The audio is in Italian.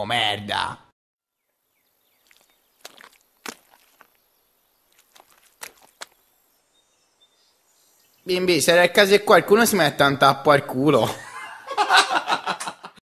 o merda. Bimbi, se era nel caso qualcuno si mette un tappo al culo.